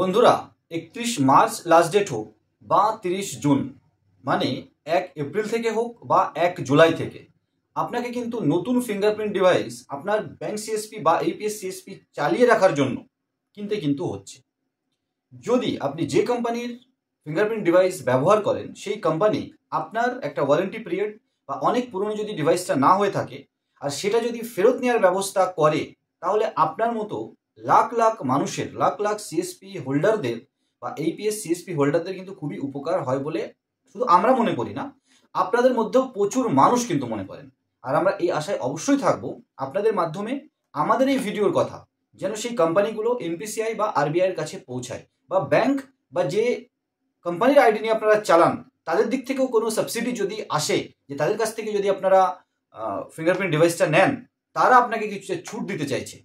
বন্ধুরা একত্রিশ March last date হোক বা তিরিশ জুন মানে এক এপ্রিল থেকে হোক বা এক জুলাই থেকে আপনাকে কিন্তু নতুন ফিঙ্গারপ্রিন্ট ডিভাইস আপনার ব্যাংক সিএসপি বা এইপিএস সিএসপি চালিয়ে রাখার জন্য কিনতে কিন্তু হচ্ছে যদি আপনি যে কোম্পানির ফিঙ্গারপ্রিন্ট ডিভাইস ব্যবহার করেন সেই কোম্পানি আপনার একটা ওয়ারেন্টি পিরিয়ড বা অনেক পুরনো যদি ডিভাইসটা না হয়ে থাকে আর সেটা যদি ফেরত নেওয়ার ব্যবস্থা করে তাহলে আপনার মতো লাখ লাখ মানুষের লাখ লাখ সিএসপি হোল্ডারদের বা এইপিএস সিএসপি হোল্ডারদের কিন্তু খুবই উপকার হয় বলে শুধু আমরা মনে করি না আপনাদের মধ্যেও প্রচুর মানুষ কিন্তু মনে করেন আর আমরা এই আশায় অবশ্যই থাকব আপনাদের মাধ্যমে আমাদের এই ভিডিওর কথা যেন সেই কোম্পানিগুলো এমপিসিআই বা আরবিআইয়ের কাছে পৌঁছায় বা ব্যাংক বা যে কোম্পানির আইডি নিয়ে আপনারা চালান তাদের দিক থেকেও কোনো সাবসিডি যদি আসে যে তাদের কাছ থেকে যদি আপনারা ফিঙ্গারপ্রিন্ট ডিভাইসটা নেন তারা আপনাকে কিছু ছুট দিতে চাইছে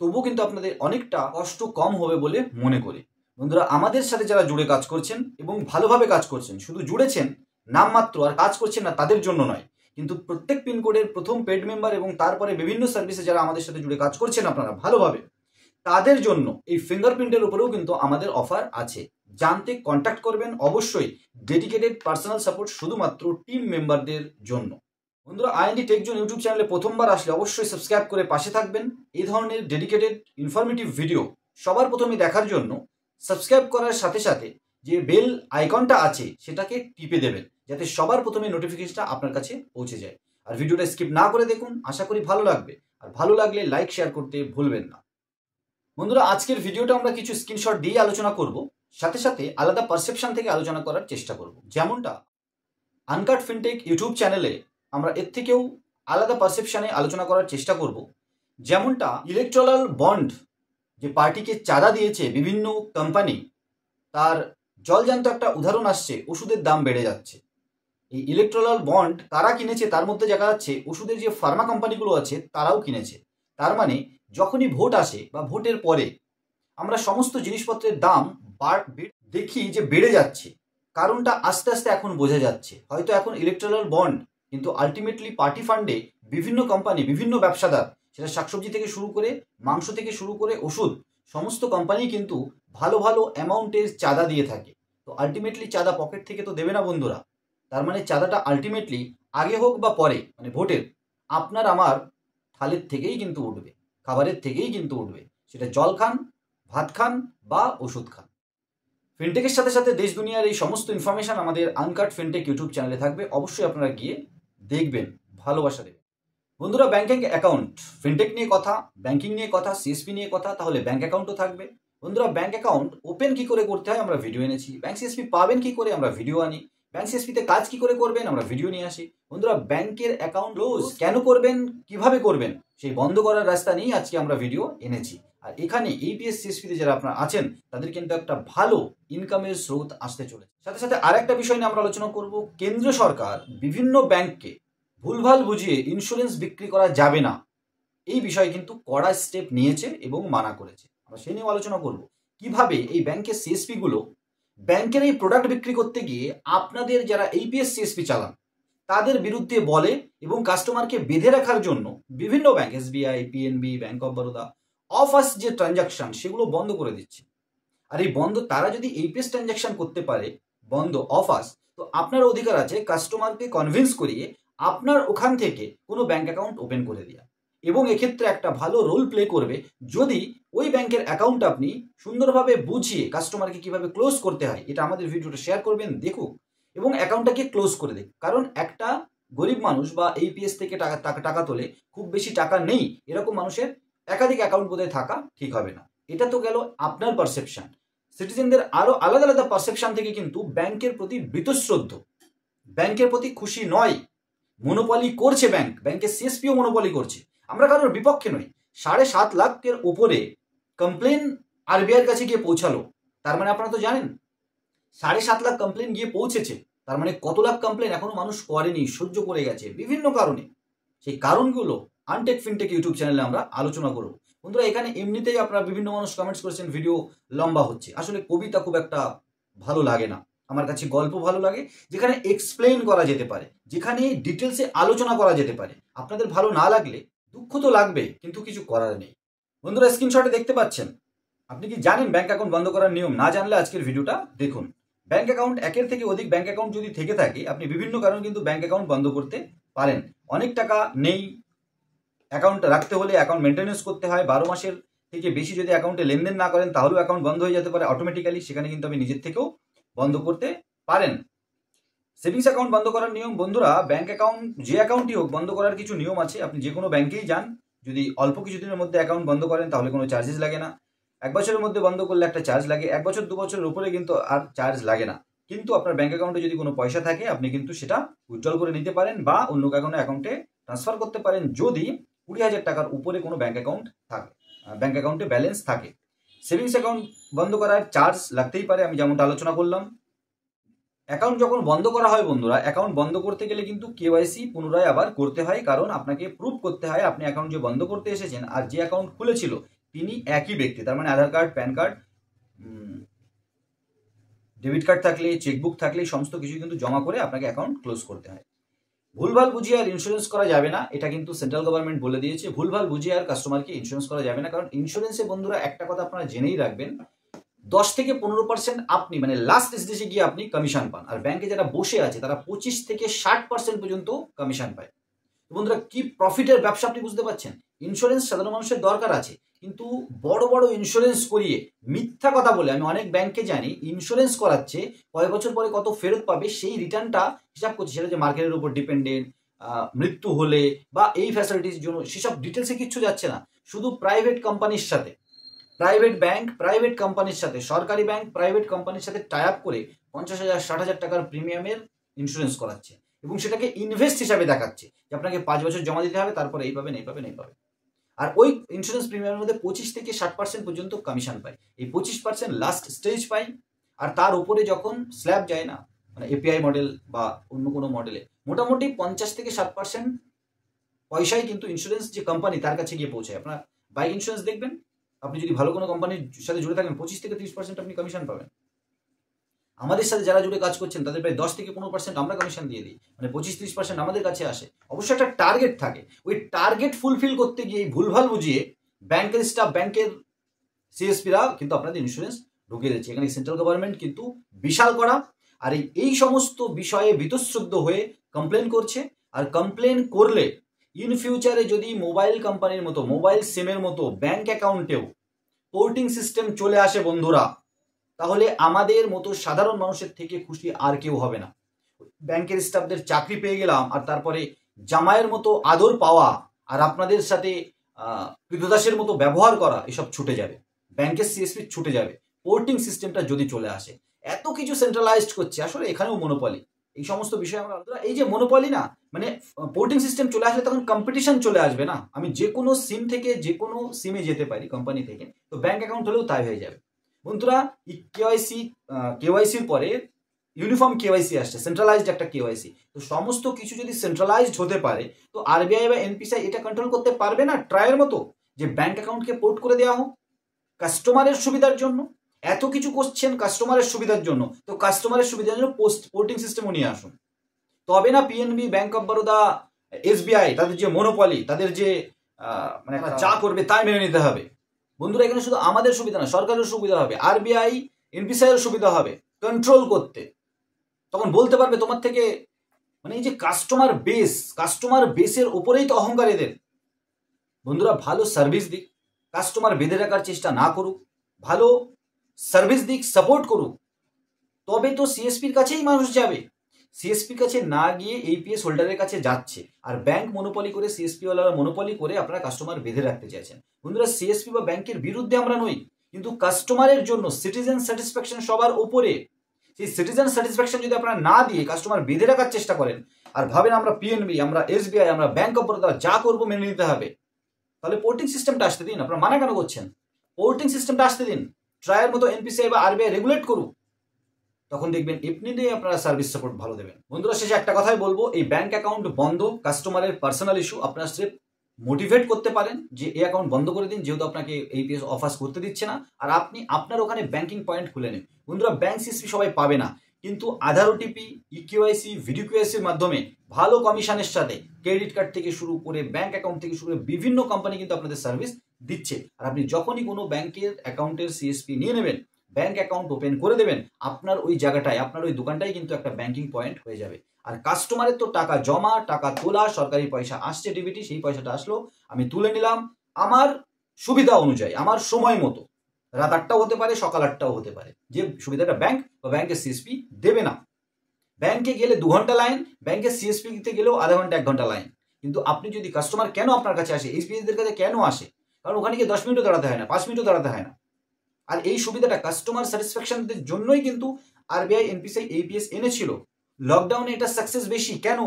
তবুও কিন্তু আপনাদের অনেকটা কষ্ট কম হবে বলে মনে করি বন্ধুরা আমাদের সাথে যারা জুড়ে কাজ করছেন এবং ভালোভাবে কাজ করছেন শুধু জুড়েছেন নামমাত্র আর কাজ করছেন না তাদের জন্য নয় কিন্তু প্রত্যেক পিনকোডের প্রথম পেড মেম্বার এবং তারপরে বিভিন্ন সার্ভিসে যারা আমাদের সাথে জুড়ে কাজ করছেন আপনারা ভালোভাবে তাদের জন্য এই ফিঙ্গারপ্রিন্টের উপরেও কিন্তু আমাদের অফার আছে জানতে কন্ট্যাক্ট করবেন অবশ্যই ডেডিকেটেড পার্সোনাল সাপোর্ট শুধুমাত্র টিম মেম্বারদের জন্য বন্ধুরা আইএনডি টেকজন ইউটিউব চ্যানেলে প্রথমবার আসলে অবশ্যই সাবস্ক্রাইব করে পাশে থাকবেন এই ধরনের ডেডিকেটেড ইনফরমেটিভ ভিডিও সবার প্রথমে দেখার জন্য সাবস্ক্রাইব করার সাথে সাথে যে বেল আইকনটা আছে সেটাকে টিপে দেবেন যাতে সবার প্রথমে নোটিফিকেশনটা আপনার কাছে পৌঁছে যায় আর ভিডিওটা স্কিপ না করে দেখুন আশা করি ভালো লাগবে আর ভালো লাগলে লাইক শেয়ার করতে ভুলবেন না বন্ধুরা আজকের ভিডিওটা আমরা কিছু স্ক্রিনশট দিয়ে আলোচনা করব সাথে সাথে আলাদা পারসেপশন থেকে আলোচনা করার চেষ্টা করব যেমনটা আনকাট ফিনটেক ইউটিউব চ্যানেলে আমরা এর থেকেও আলাদা পারসেপশানে আলোচনা করার চেষ্টা করব যেমনটা ইলেকট্রাল বন্ড যে পার্টিকে চাঁদা দিয়েছে বিভিন্ন কোম্পানি তার জলজান্ত একটা উদাহরণ আসছে ওষুধের দাম বেড়ে যাচ্ছে এই ইলেকট্রাল বন্ড তারা কিনেছে তার মধ্যে দেখা যাচ্ছে ওষুধের যে ফার্মা কোম্পানিগুলো আছে তারাও কিনেছে তার মানে যখনই ভোট আসে বা ভোটের পরে আমরা সমস্ত জিনিসপত্রের দাম দেখি যে বেড়ে যাচ্ছে কারণটা আস্তে আস্তে এখন বোঝা যাচ্ছে হয়তো এখন ইলেকট্রাল বন্ড কিন্তু আলটিমেটলি পার্টি ফান্ডে বিভিন্ন কোম্পানি বিভিন্ন ব্যবসাদার সেটা শাকসবজি থেকে শুরু করে মাংস থেকে শুরু করে ওষুধ সমস্ত কোম্পানি কিন্তু ভালো ভালো অ্যামাউন্টের চাঁদা দিয়ে থাকে তো আলটিমেটলি চাঁদা পকেট থেকে তো দেবে না বন্ধুরা তার মানে চাঁদাটা আলটিমেটলি আগে হোক বা পরে মানে ভোটের আপনার আমার থালের থেকেই কিন্তু উঠবে খাবারের থেকেই কিন্তু উঠবে সেটা জল খান ভাত খান বা ওষুধ খান ফিনটেকের সাথে সাথে দেশ দুনিয়ার এই সমস্ত ইনফরমেশন আমাদের আনকাট ফিনটেক ইউটিউব চ্যানেলে থাকবে অবশ্যই আপনারা গিয়ে দেখবেন ভালোবাসা দেবেন বন্ধুরা ব্যাংকিং অ্যাকাউন্ট ফিনটেক নিয়ে কথা ব্যাংকিং নিয়ে কথা সিএসপি নিয়ে কথা তাহলে ব্যাংক অ্যাকাউন্টও থাকবে বন্ধুরা ব্যাংক অ্যাকাউন্ট ওপেন কি করে করতে হয় আমরা ভিডিও এনেছি ব্যাংক সিএসপি পাবেন কি করে আমরা ভিডিও আনি ব্যাংক সিএসপিতে কাজ কি করে করবেন আমরা ভিডিও নিয়ে আসি বন্ধুরা ব্যাংকের অ্যাকাউন্ট ক্লোজ কেন করবেন কিভাবে করবেন সেই বন্ধ করার রাস্তা নিয়ে আজকে আমরা ভিডিও এনেছি আর এখানে এইপিএস সিএসপিতে যারা আপনারা আছেন তাদের কিন্তু একটা ভালো ইনকামের স্রোত আসতে চলেছে সাথে সাথে আর একটা বিষয় নিয়ে আমরা আলোচনা করব কেন্দ্র সরকার বিভিন্ন ব্যাংককে ভুলভাল বুঝিয়ে ইন্স্যুরেন্স বিক্রি করা যাবে না এই বিষয়ে কিন্তু কড়া স্টেপ নিয়েছে এবং মানা করেছে আমরা সে নিয়েও আলোচনা করব কিভাবে এই ব্যাংকের সিএসপিগুলো ব্যাংকের এই প্রোডাক্ট বিক্রি করতে গিয়ে আপনাদের যারা এইপিএস সিএসপি চালান তাদের বিরুদ্ধে বলে এবং কাস্টমারকে বেঁধে রাখার জন্য বিভিন্ন bank SBI PNB bank of Baroda offers যে ট্রানজাকশন সেগুলো বন্ধ করে দিচ্ছে আর এই বন্ধ তারা যদি এইপিএস ট্রানজাকশন করতে পারে বন্ধ অফার্স তো আপনার অধিকার আছে কাস্টমারকে কনভিন্স করিয়ে আপনার ওখান থেকে কোনো ব্যাঙ্ক অ্যাকাউন্ট ওপেন করে দেওয়া এবং এক্ষেত্রে একটা ভালো রোল প্লে করবে যদি ওই ব্যাংকের অ্যাকাউন্ট আপনি সুন্দরভাবে বুঝিয়ে কাস্টমারকে কিভাবে ক্লোজ করতে হয় এটা আমাদের ভিডিওটা শেয়ার করবেন দেখুক এবং অ্যাকাউন্টটাকে ক্লোজ করে দেখ কারণ একটা গরিব মানুষ বা এইপিএস থেকে টাকা টাকা তোলে খুব বেশি টাকা নেই এরকম মানুষের একাধিক অ্যাকাউন্ট বোধহয় থাকা ঠিক হবে না এটা তো গেল আপনার পারসেপশন সিটিজেনদের আরও আলাদা আলাদা পারসেপশন থেকে কিন্তু ব্যাংকের প্রতি বৃতশ্রদ্ধ ব্যাংকের প্রতি খুশি নয় মনোপলি করছে ব্যাংক ব্যাংকের সিএসপিও মনোপলি করছে আমরা কারোর বিপক্ষে নই সাড়ে সাত লাখের ওপরে কমপ্লেন আরবিআইয়ের কাছে গিয়ে পৌঁছালো তার মানে আপনারা তো জানেন সাড়ে সাত লাখ কমপ্লেন গিয়ে পৌঁছেছে তার মানে কত লাখ কমপ্লেন এখনো মানুষ করেনি সহ্য করে গেছে বিভিন্ন কারণে সেই কারণগুলো আনটেক ফিনটেক ইউটিউব চ্যানেলে আমরা আলোচনা করব বন্ধুরা এখানে এমনিতেই আপনারা বিভিন্ন মানুষ কমেন্টস করেছেন ভিডিও লম্বা হচ্ছে আসলে কবিতা খুব একটা ভালো লাগে না আমার কাছে গল্প ভালো লাগে যেখানে এক্সপ্লেন করা যেতে পারে যেখানে ডিটেলসে আলোচনা করা যেতে পারে আপনাদের ভালো না লাগলে দুঃখ তো লাগবে কিন্তু কিছু করার নেই বন্ধুরা স্ক্রিনশটে দেখতে পাচ্ছেন আপনি কি জানেন ব্যাঙ্ক অ্যাকাউন্ট বন্ধ করার নিয়ম না জানলে আজকের ভিডিওটা দেখুন ব্যাঙ্ক অ্যাকাউন্ট একের থেকে অধিক ব্যাঙ্ক অ্যাকাউন্ট যদি থেকে থাকে আপনি বিভিন্ন কারণে কিন্তু ব্যাঙ্ক অ্যাকাউন্ট বন্ধ করতে পারেন অনেক টাকা নেই অ্যাকাউন্টটা রাখতে হলে অ্যাকাউন্ট মেনটেন্স করতে হয় বারো মাসের থেকে বেশি যদি অ্যাকাউন্টে লেনদেন না করেন তাহলেও অ্যাকাউন্ট বন্ধ হয়ে যেতে পারে অটোমেটিক্যালি সেখানে কিন্তু আপনি নিজের থেকেও বন্ধ করতে পারেন সেভিংস অ্যাকাউন্ট বন্ধ করার নিয়ম বন্ধুরা ব্যাংক অ্যাকাউন্ট যে অ্যাকাউন্টই হোক বন্ধ করার কিছু নিয়ম আছে আপনি যে কোনো ব্যাংকেই যান যদি অল্প কিছুদিনের মধ্যে অ্যাকাউন্ট বন্ধ করেন তাহলে কোনো চার্জেস লাগে না এক বছরের মধ্যে বন্ধ করলে একটা চার্জ লাগে এক বছর দু বছরের উপরে কিন্তু আর চার্জ লাগে না কিন্তু আপনার ব্যাংক অ্যাকাউন্টে যদি কোনো পয়সা থাকে আপনি কিন্তু সেটা উজ্জ্বল করে নিতে পারেন বা অন্য কোনো অ্যাকাউন্টে ট্রান্সফার করতে পারেন যদি কুড়ি হাজার টাকার উপরে কোনো ব্যাঙ্ক অ্যাকাউন্ট থাকে ব্যাঙ্ক অ্যাকাউন্টে ব্যালেন্স থাকে সেভিংস অ্যাকাউন্ট বন্ধ করার চার্জ লাগতেই পারে আমি যেমনটা আলোচনা করলাম অ্যাকাউন্ট যখন বন্ধ করা হয় বন্ধুরা অ্যাকাউন্ট বন্ধ করতে গেলে কিন্তু কেওয়াইসি পুনরায় আবার করতে হয় কারণ আপনাকে প্রুভ করতে হয় আপনি অ্যাকাউন্ট যে বন্ধ করতে এসেছেন আর যে অ্যাকাউন্ট খুলেছিল তিনি একই ব্যক্তি তার মানে Aadhaar card PAN card debit card থাকলে চেকবুক থাকলে সমস্ত কিছু কিন্তু জমা করে আপনাকে অ্যাকাউন্ট ক্লোজ করতে হয় ভুলভাল বুঝিয়ে আর ইন্স্যুরেন্স করা যাবে না এটা কিন্তু সেন্ট্রাল গভর্নমেন্ট বলে দিয়েছে ভুলভাল বুঝিয়ে আর কাস্টমারকে ইন্স্যুরেন্স করা যাবে না কারণ ইন্স্যুরেন্সে বন্ধুরা একটা কথা আপনারা জেনেই রাখবেন দশ থেকে পনেরো পার্সেন্ট আপনি মানে লাস্ট স্টেজে গিয়ে আপনি কমিশন পান আর ব্যাংকে যারা বসে আছে তারা পঁচিশ থেকে ষাট পার্সেন্ট পর্যন্ত কমিশন পায় বন্ধুরা কি প্রফিটের ব্যবসা আপনি বুঝতে পারছেন ইন্স্যুরেন্স সাধারণ মানুষের দরকার আছে কিন্তু বড় বড় ইন্স্যুরেন্স করিয়ে মিথ্যা কথা বলে আমি অনেক ব্যাংকে জানি ইন্স্যুরেন্স করাচ্ছে কয়েক বছর পরে কত ফেরত পাবে সেই রিটার্নটা হিসাব করছে সেটা যে মার্কেটের উপর ডিপেন্ডেন্ট মৃত্যু হলে বা এই ফ্যাসিলিটির জন্য সেসব ডিটেলসে কিচ্ছু যাচ্ছে না শুধু প্রাইভেট কোম্পানির সাথে প্রাইভেট ব্যাংক প্রাইভেট কোম্পানির সাথে সরকারি ব্যাংক প্রাইভেট কোম্পানির সাথে টাই আপ করে পঞ্চাশ হাজার ষাট হাজার টাকার প্রিমিয়ামের ইন্স্যুরেন্স করাচ্ছে এবং সেটাকে ইনভেস্ট হিসাবে দেখাচ্ছে যে আপনাকে পাঁচ বছর জমা দিতে হবে তারপরে এই পাবেন এই পাবেন এই পাবেন আর ওই ইন্স্যুরেন্স প্রিমিয়ামের মধ্যে পঁচিশ থেকে ষাট পার্সেন্ট পর্যন্ত কমিশন পাই এই পঁচিশ পার্সেন্ট লাস্ট স্টেজ পাই আর তার উপরে যখন স্ল্যাব যায় না মানে এপিআই মডেল বা অন্য কোনো মডেলে মোটামুটি পঞ্চাশ থেকে ষাট পার্সেন্ট পয়সায় কিন্তু ইন্স্যুরেন্স যে কোম্পানি তার কাছে গিয়ে পৌঁছায় আপনার বাইক ইন্স্যুরেন্স দেখবেন আপনি যদি ভালো কোনো কোম্পানির সাথে জুড়ে থাকেন পঁচিশ থেকে তিরিশ পার্সেন্ট আপনি কমিশন পাবেন আমাদের সাথে যারা জুড়ে কাজ করছেন তাদের প্রায় দশ থেকে পনেরো পার্সেন্ট আমরা কমিশন দিয়ে দিই মানে পঁচিশ তিরিশ পার্সেন্ট আমাদের কাছে আসে অবশ্যই একটা টার্গেট থাকে ওই টার্গেট ফুলফিল করতে গিয়ে ভুলভাল বুঝিয়ে ব্যাংকের স্টাফ ব্যাংকের সিএসপিরা কিন্তু আপনাদের ইন্স্যুরেন্স ঢুকিয়ে দিচ্ছে এখানে সেন্ট্রাল গভর্নমেন্ট কিন্তু বিশাল করা আর এই সমস্ত বিষয়ে বিতশ্রুদ্ধ হয়ে কমপ্লেন করছে আর কমপ্লেন করলে ইন ফিউচারে যদি মোবাইল কোম্পানির মতো মোবাইল সিমের মতো ব্যাংক অ্যাকাউন্টেও পোর্টিং সিস্টেম চলে আসে বন্ধুরা তাহলে আমাদের মতো সাধারণ মানুষের থেকে খুশি আর কেউ হবে না ব্যাংকের স্টাফদের চাকরি পেয়ে গেলাম আর তারপরে জামায়ের মতো আদর পাওয়া আর আপনাদের সাথে কৃতদাসের মতো ব্যবহার করা এসব ছুটে যাবে ব্যাংকের সিএসপি ছুটে যাবে পোর্টিং সিস্টেমটা যদি চলে আসে এত কিছু সেন্ট্রালাইজড করছে আসলে এখানেও মনোপলি এই সমস্ত বিষয়ে আমরা আলোচনা এই যে মনোপলি না মানে পোর্টিং সিস্টেম চলে আসলে তখন কম্পিটিশন চলে আসবে না আমি যে কোনো সিম থেকে যে কোনো সিমে যেতে পারি কোম্পানি থেকে তো ব্যাংক অ্যাকাউন্ট হলেও তাই হয়ে যাবে বন্ধুরা কেওয়াইসি কেওয়াইসির পরে ইউনিফর্ম কেওয়াইসি আসছে সেন্ট্রালাইজড একটা কেওয়াইসি তো সমস্ত কিছু যদি সেন্ট্রালাইজড হতে পারে তো আরবিআই বা এনপিসিআই এটা কন্ট্রোল করতে পারবে না ট্রায়ের মতো যে ব্যাংক অ্যাকাউন্টকে পোর্ট করে দেওয়া হোক কাস্টমারের সুবিধার জন্য এত কিছু করছেন কাস্টমারের সুবিধার জন্য তো কাস্টমারের সুবিধার জন্য পোস্ট পোর্টিং সিস্টেমও নিয়ে আসুন তবে না PNB bank of Baroda SBI তাদের যে মনোপলি তাদের যে মানে আচ্ছা। যা করবে তাই মেনে নিতে হবে বন্ধুরা এখানে শুধু আমাদের সুবিধা না সরকারের সুবিধা হবে আরবিআই এনপিসিআইয়ের সুবিধা হবে কন্ট্রোল করতে তখন বলতে পারবে তোমার থেকে মানে এই যে কাস্টমার বেস কাস্টমার বেসের ওপরেই তো অহংকার এদের বন্ধুরা ভালো সার্ভিস দিক কাস্টমার বেঁধে রাখার চেষ্টা না করুক ভালো সার্ভিস দিক সাপোর্ট করুক তবে তো সিএসপির কাছেই মানুষ যাবে সিএসপির কাছে না গিয়ে এইপিএস হোল্ডারের কাছে যাচ্ছে আর ব্যাংক মনোপলি করে ওয়ালারা মনোপলি করে আপনারা কাস্টমার বেঁধে রাখতে চাইছেন বন্ধুরা সিএসপি বা ব্যাংকের বিরুদ্ধে আমরা নই কিন্তু কাস্টমারের জন্য সিটিজেন স্যাটিসফ্যাকশন সবার ওপরে সেই সিটিজেন স্যাটিসফ্যাকশন যদি আপনারা না দিয়ে কাস্টমার বেঁধে রাখার চেষ্টা করেন আর ভাবেন আমরা পিএনবি আমরা এসবিআই আমরা ব্যাংক অফ বরোদা যা করবো মেনে নিতে হবে তাহলে পোর্টিং সিস্টেমটা আসতে দিন আপনারা মানা কেন করছেন পোর্টিং সিস্টেমটা আসতে দিন ট্রায়ের মতো এনপিসিআই বা আরবিআই রেগুলেট করুক তখন দেখবেন দিয়ে আপনারা সার্ভিস সাপোর্ট ভালো দেবেন বন্ধুরা শেষে একটা কথাই বলবো এই ব্যাংক অ্যাকাউন্ট বন্ধ কাস্টমারের পার্সোনাল ইস্যু আপনারা স্রেফ মোটিভেট করতে পারেন যে এই অ্যাকাউন্ট বন্ধ করে দিন যেহেতু আপনাকে এইপিএস অফার্স করতে দিচ্ছে না আর আপনি আপনার ওখানে ব্যাংকিং পয়েন্ট খুলে নিন বন্ধুরা ব্যাংক হিস্ট্রি সবাই পাবে না কিন্তু আধার ওটিপি ইকিউআইসি ভিডিও কিউআইসির মাধ্যমে ভালো কমিশনের সাথে ক্রেডিট কার্ড থেকে শুরু করে ব্যাংক অ্যাকাউন্ট থেকে শুরু করে বিভিন্ন কোম্পানি কিন্তু আপনাদের সার্ভিস দিচ্ছে আর আপনি যখনই কোনো ব্যাংকের অ্যাকাউন্টের সিএসপি নিয়ে নেবেন ব্যাংক অ্যাকাউন্ট ওপেন করে দেবেন আপনার ওই জায়গাটায় আপনার ওই দোকানটাই কিন্তু একটা ব্যাংকিং পয়েন্ট হয়ে যাবে আর কাস্টমারের তো টাকা জমা টাকা তোলা সরকারি পয়সা আসছে ডিবিটি সেই পয়সাটা আসলো আমি তুলে নিলাম আমার সুবিধা অনুযায়ী আমার সময় মতো রাত আটটাও হতে পারে সকাল আটটাও হতে পারে যে সুবিধাটা ব্যাংক বা ব্যাংকের সিএসপি দেবে না ব্যাংকে গেলে দু ঘন্টা লাইন ব্যাংকের দিতে গেলেও আধা ঘন্টা এক ঘন্টা লাইন কিন্তু আপনি যদি কাস্টমার কেন আপনার কাছে আসে এসপিএসদের কাছে কেন আসে কারণ ওখানে গিয়ে দশ মিনিটও দাঁড়াতে হয় না পাঁচ মিনিটও দাঁড়াতে হয় না আর এই সুবিধাটা কাস্টমার স্যাটিসফ্যাকশনের জন্যই কিন্তু আরবিআই এনপিসিআই এপিএস এনেছিল লকডাউনে এটা সাকসেস বেশি কেন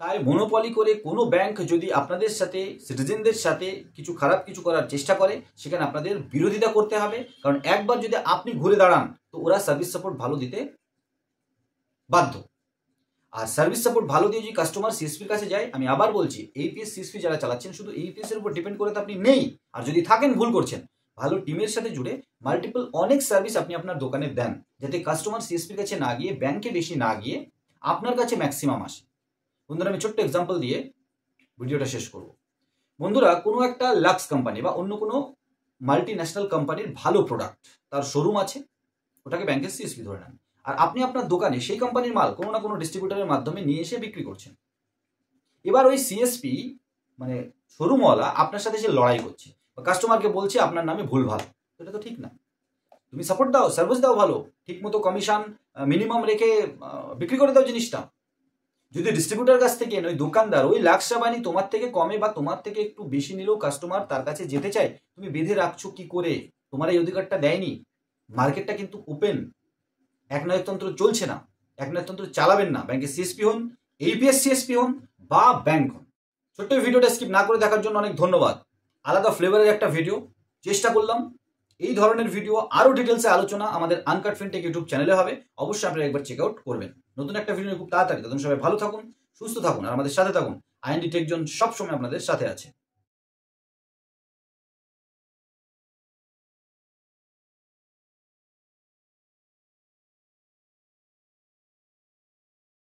তাই মনোপলি করে কোনো ব্যাংক যদি আপনাদের সাথে সিটিজেনদের সাথে কিছু খারাপ কিছু করার চেষ্টা করে সেখানে আপনাদের বিরোধিতা করতে হবে কারণ একবার যদি আপনি ঘুরে দাঁড়ান তো ওরা সার্ভিস সাপোর্ট ভালো দিতে বাধ্য আর সার্ভিস সাপোর্ট ভালো দিয়ে যদি কাস্টমার সিএসপির কাছে যায় আমি আবার বলছি এইপিএস সিএসপি যারা চালাচ্ছেন শুধু এইপিএস এর উপর ডিপেন্ড করে তো আপনি নেই আর যদি থাকেন ভুল করছেন ভালো টিমের সাথে জুড়ে মাল্টিপল অনেক সার্ভিস আপনি আপনার দোকানে দেন যাতে কাস্টমার সিএসপির কাছে না গিয়ে ব্যাংকে বেশি না গিয়ে আপনার কাছে ম্যাক্সিমাম আসে বন্ধুরা আমি ছোট্ট এক্সাম্পল দিয়ে ভিডিওটা শেষ করব বন্ধুরা কোনো একটা লাক্স কোম্পানি বা অন্য কোনো মাল্টি ন্যাশনাল কোম্পানির ভালো প্রোডাক্ট তার শোরুম আছে ওটাকে ব্যাংকের সিএসপি ধরে নেন আর আপনি আপনার দোকানে সেই কোম্পানির মাল কোনো না কোনো ডিস্ট্রিবিউটারের মাধ্যমে নিয়ে এসে বিক্রি করছেন এবার ওই সিএসপি মানে শোরুমওয়ালা আপনার সাথে সে লড়াই করছে বা কাস্টমারকে বলছে আপনার নামে ভুলভাল এটা তো ঠিক না তুমি সাপোর্ট দাও সার্ভিস দাও ভালো ঠিক মতো কমিশন মিনিমাম রেখে বিক্রি করে দাও জিনিসটা যদি ডিস্ট্রিবিউটার কাছ থেকে ওই দোকানদার ওই লাখ বানি তোমার থেকে কমে বা তোমার থেকে একটু বেশি নিলেও কাস্টমার তার কাছে যেতে চায় তুমি বেঁধে রাখছো কি করে তোমার এই অধিকারটা দেয়নি মার্কেটটা কিন্তু ওপেন এক নয়তন্ত্র চলছে না এক নয়তন্ত্র চালাবেন না ব্যাংকে সিএসপি হন এইপিএস সিএসপি হন বা ব্যাংক হন ছোট্ট ভিডিওটা স্কিপ না করে দেখার জন্য অনেক ধন্যবাদ আলাদা ফ্লেভারের একটা ভিডিও চেষ্টা করলাম এই ধরনের ভিডিও আরও ডিটেলসে আলোচনা আমাদের আনকাট ফিনটেক ইউটিউব চ্যানেলে হবে অবশ্যই আপনারা একবার চেক আউট করবেন নতুন একটা ভিডিও খুব তাড়াতাড়ি তখন সবাই ভালো থাকুন সুস্থ থাকুন আর আমাদের সাথে থাকুন আইএনডি টেকজন সবসময় আপনাদের সাথে আছে